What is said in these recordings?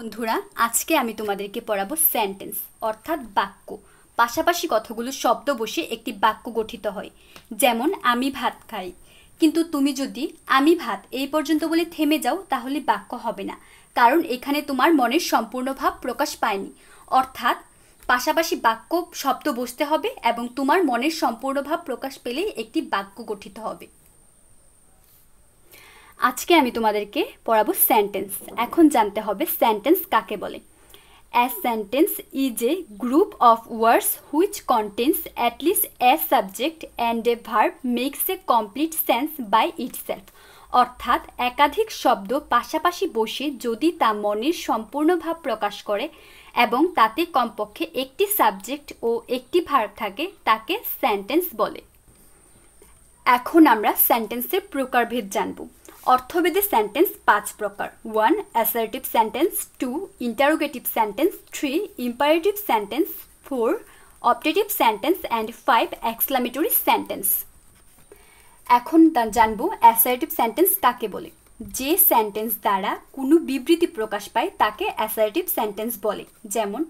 বন্ধুরা আজকে আমি তোমাদেরকে পড়াবো সেন্টেন্স অর্থাৎ বাক্য পাশাপাশি কথাগুলো শব্দ বসে একটি বাক্য গঠিত হয় যেমন আমি ভাত খাই কিন্তু তুমি যদি আমি ভাত এই পর্যন্ত বলে থেমে যাও তাহলে বাক্য হবে না কারণ এখানে তোমার মনের সম্পূর্ণ ভাব প্রকাশ পায়নি অর্থাৎ পাশাপাশি বাক্য শব্দ বসতে হবে এবং তোমার মনের সম্পূর্ণ ভাব প্রকাশ পেলেই একটি বাক্য গঠিত হবে আজকে আমি তোমাদেরকে পড়াবো সেন্টেন্স এখন জানতে হবে সেন্টেন্স কাকে বলে sentence is a group of of words contains at least least subject and a verb makes a complete sense by it itself. অর্থাৎ একাধিক শব্দ পাশাপাশি বসে যদি তা মনের সম্পূর্ণ ভাব প্রকাশ করে এবং তাতে কমপক্ষে একটি সাবজেক্ট ও একটি ভার্ব থাকে তাকে সেন্টেন্স বলে এখন আমরা সেন্টেন্সের প্রকারভেদ জানবো অর্থভেদী সেন্টেন্স পাঁচ প্রকার one assertive sentence two interrogative sentence three imperative sentence four optative sentence and five exclamatory sentence এখন জানবো অ্যাসার্টিভ সেন্টেন্স কাকে বলে যে সেন্টেন্স দ্বারা কোনো বিবৃতি প্রকাশ পায় তাকে অ্যাসার্টিভ সেন্টেন্স বলে যেমন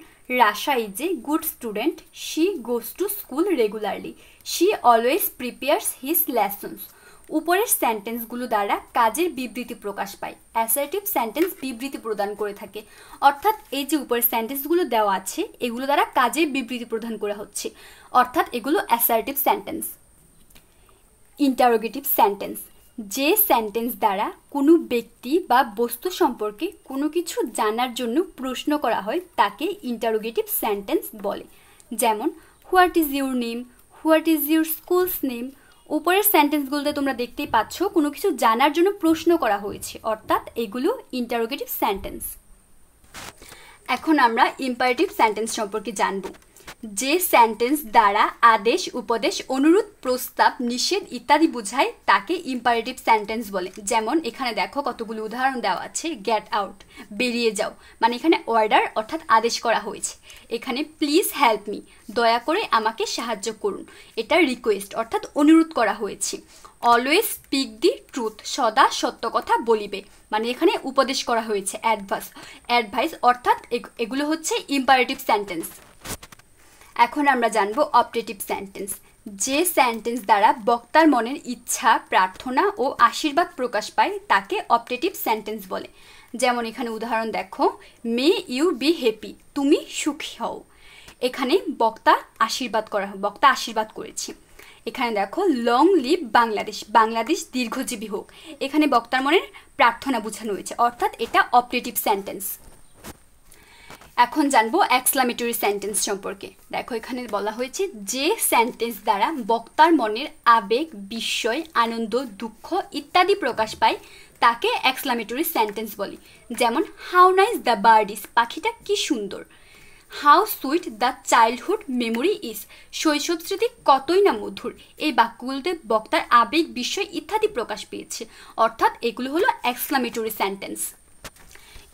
Rasha is a good student she goes to school regularly she always prepares his lessons উপরের সেন্টেন্সগুলো দ্বারা কাজের বিবৃতি প্রকাশ পায় অ্যাসার্টিভ সেন্টেন্স বিবৃতি প্রদান করে থাকে অর্থাৎ এই যে উপরের সেন্টেন্সগুলো দেওয়া আছে এগুলো দ্বারা কাজের বিবৃতি প্রদান করা হচ্ছে অর্থাৎ এগুলো অ্যাসার্টিভ সেন্টেন্স ইন্টারোগেটিভ সেন্টেন্স যে সেন্টেন্স দ্বারা কোনো ব্যক্তি বা বস্তু সম্পর্কে কোনো কিছু জানার জন্য প্রশ্ন করা হয় তাকে ইন্টারোগেটিভ সেন্টেন্স বলে যেমন what is your name what is your school's name উপরের সেন্টেন্সগুলোতে তোমরা দেখতেই পাচ্ছ কোনো কিছু জানার জন্য প্রশ্ন করা হয়েছে অর্থাৎ এগুলো ইন্টারোগেটিভ সেন্টেন্স এখন আমরা ইম্পারেটিভ সেন্টেন্স সম্পর্কে জানবো যে সেন্টেন্স দ্বারা আদেশ উপদেশ অনুরোধ প্রস্তাব নিষেধ ইত্যাদি বোঝায় তাকে ইম্পারেটিভ সেন্টেন্স বলে যেমন এখানে দেখো কতগুলো উদাহরণ দেওয়া আছে গেট আউট বেরিয়ে যাও মানে এখানে অর্ডার অর্থাৎ আদেশ করা হয়েছে এখানে প্লিজ হেল্প মি দয়া করে আমাকে সাহায্য করুন এটা রিকোয়েস্ট অর্থাৎ অনুরোধ করা হয়েছে অলওয়েজ স্পিক দি ট্রুথ সদা সত্য কথা বলিবে মানে এখানে উপদেশ করা হয়েছে অ্যাডভাইস অ্যাডভাইস অর্থাৎ এগুলো হচ্ছে ইম্পারেটিভ সেন্টেন্স এখন আমরা জানব অপটেটিভ সেন্টেন্স যে সেন্টেন্স দ্বারা বক্তার মনের ইচ্ছা প্রার্থনা ও আশীর্বাদ প্রকাশ পায় তাকে অপটেটিভ সেন্টেন্স বলে যেমন এখানে উদাহরণ দেখো মে ইউ বি হ্যাপি তুমি সুখী হও এখানে বক্তা আশীর্বাদ করা বক্তা আশীর্বাদ করেছে এখানে দেখো লং লিভ বাংলাদেশ বাংলাদেশ দীর্ঘজীবী হোক এখানে বক্তার মনের প্রার্থনা বোঝানো হয়েছে অর্থাৎ এটা অপটেটিভ সেন্টেন্স এখন জানবো এক্সলামেটরি সেন্টেন্স সম্পর্কে দেখো এখানে বলা হয়েছে যে সেন্টেন্স দ্বারা বক্তার মনের আবেগ বিস্ময় আনন্দ দুঃখ ইত্যাদি প্রকাশ পায় তাকে এক্সলামেটরি সেন্টেন্স বলি যেমন how nice the bird is পাখিটা কি সুন্দর how sweet the childhood memory is শৈশব স্মৃতি কতই না মধুর এই বাক্যগুলোতে বক্তার আবেগ বিস্ময় ইত্যাদি প্রকাশ পেয়েছে অর্থাৎ এগুলো হলো এক্সক্লামেটরি সেন্টেন্স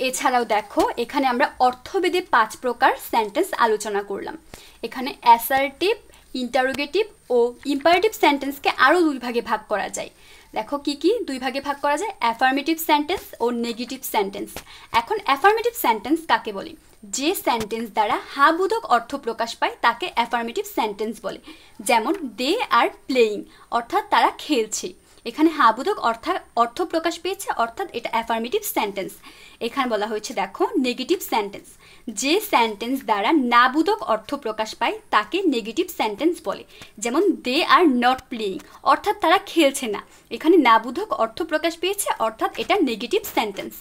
এছাড়াও দেখো এখানে আমরা অর্থবেদে পাঁচ প্রকার সেন্টেন্স আলোচনা করলাম এখানে অ্যাসার্টিভ ইন্টারোগেটিভ ও ইম্পারেটিভ সেন্টেন্সকে আরও দুই ভাগে ভাগ করা যায় দেখো কি কি দুই ভাগে ভাগ করা যায় অ্যাফার্মেটিভ সেন্টেন্স ও নেগেটিভ সেন্টেন্স এখন অ্যাফার্মেটিভ সেন্টেন্স কাকে বলি যে সেন্টেন্স দ্বারা হাবুদক অর্থ প্রকাশ পায় তাকে অ্যাফার্মেটিভ সেন্টেন্স বলে যেমন দে আর প্লেয়িং অর্থাৎ তারা খেলছে এখানে হ্যাঁ বোধক অর্থাৎ অর্থ প্রকাশ পেয়েছে অর্থাৎ এটা অ্যাফার্মেটিভ সেন্টেন্স এখানে বলা হয়েছে দেখো নেগেটিভ সেন্টেন্স যে সেন্টেন্স দ্বারা নাবুদক অর্থ প্রকাশ পায় তাকে নেগেটিভ সেন্টেন্স বলে যেমন দে আর নট প্লেয়িং অর্থাৎ তারা খেলছে না এখানে না অর্থ প্রকাশ পেয়েছে অর্থাৎ এটা নেগেটিভ সেন্টেন্স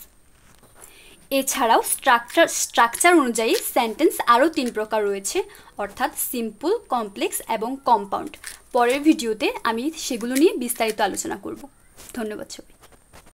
এছাড়াও স্ট্রাকচার স্ট্রাকচার অনুযায়ী সেন্টেন্স আরও তিন প্রকার রয়েছে অর্থাৎ সিম্পল কমপ্লেক্স এবং কম্পাউন্ড পরের ভিডিওতে আমি সেগুলো নিয়ে বিস্তারিত আলোচনা করব ধন্যবাদ সবাই